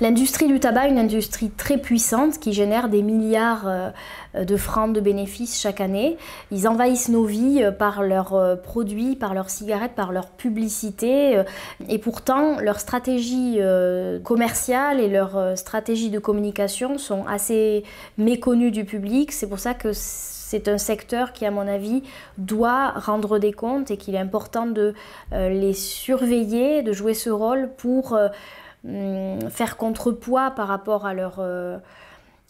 L'industrie du tabac, une industrie très puissante qui génère des milliards euh, de francs de bénéfices chaque année. Ils envahissent nos vies euh, par leurs euh, produits, par leurs cigarettes, par leur publicité. Et pourtant, leur stratégie commerciales et leur stratégie de communication sont assez méconnues du public. C'est pour ça que c'est un secteur qui, à mon avis, doit rendre des comptes et qu'il est important de les surveiller, de jouer ce rôle pour Hum, faire contrepoids par rapport à leur, euh,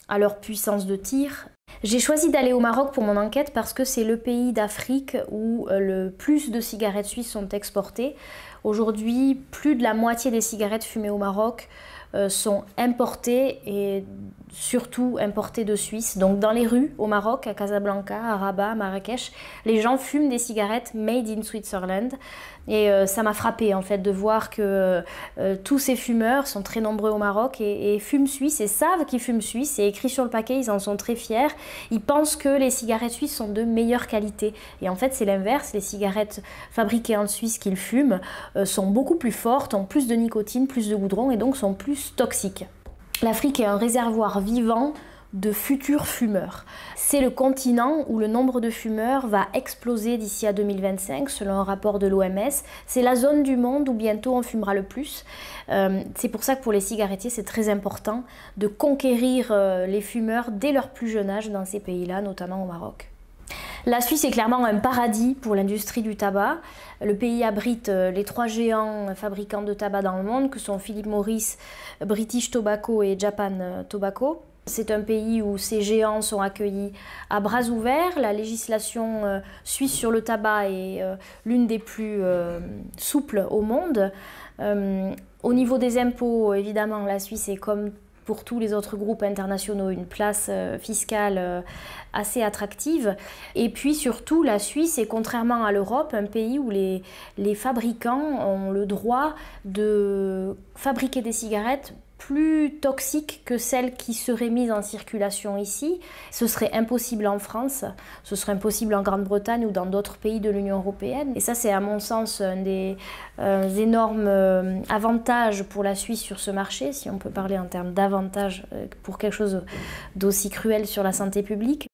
à leur puissance de tir j'ai choisi d'aller au Maroc pour mon enquête parce que c'est le pays d'Afrique où euh, le plus de cigarettes suisses sont exportées. Aujourd'hui, plus de la moitié des cigarettes fumées au Maroc euh, sont importées et surtout importées de Suisse. Donc dans les rues au Maroc, à Casablanca, à Rabat, à Marrakech, les gens fument des cigarettes made in Switzerland. Et euh, ça m'a frappé en fait de voir que tous ces fumeurs sont très nombreux au Maroc et, et fument suisse et savent qu'ils fument suisse. C'est écrit sur le paquet, ils en sont très fiers. Ils pensent que les cigarettes suisses sont de meilleure qualité. Et en fait, c'est l'inverse. Les cigarettes fabriquées en Suisse qu'ils fument euh, sont beaucoup plus fortes, ont plus de nicotine, plus de goudron et donc sont plus toxiques. L'Afrique est un réservoir vivant de futurs fumeurs. C'est le continent où le nombre de fumeurs va exploser d'ici à 2025 selon un rapport de l'OMS. C'est la zone du monde où bientôt on fumera le plus. Euh, c'est pour ça que pour les cigarettiers c'est très important de conquérir euh, les fumeurs dès leur plus jeune âge dans ces pays-là, notamment au Maroc. La Suisse est clairement un paradis pour l'industrie du tabac. Le pays abrite euh, les trois géants fabricants de tabac dans le monde, que sont Philip Morris, British Tobacco et Japan Tobacco. C'est un pays où ces géants sont accueillis à bras ouverts. La législation euh, suisse sur le tabac est euh, l'une des plus euh, souples au monde. au niveau des impôts, évidemment, la Suisse est comme pour tous les autres groupes internationaux une place fiscale assez attractive. Et puis surtout, la Suisse est contrairement à l'Europe un pays où les, les fabricants ont le droit de fabriquer des cigarettes plus toxiques que celle qui serait mise en circulation ici. Ce serait impossible en France, ce serait impossible en Grande-Bretagne ou dans d'autres pays de l'Union européenne. Et ça, c'est à mon sens un des euh, énormes euh, avantages pour la Suisse sur ce marché, si on peut parler en termes d'avantages euh, pour quelque chose d'aussi cruel sur la santé publique.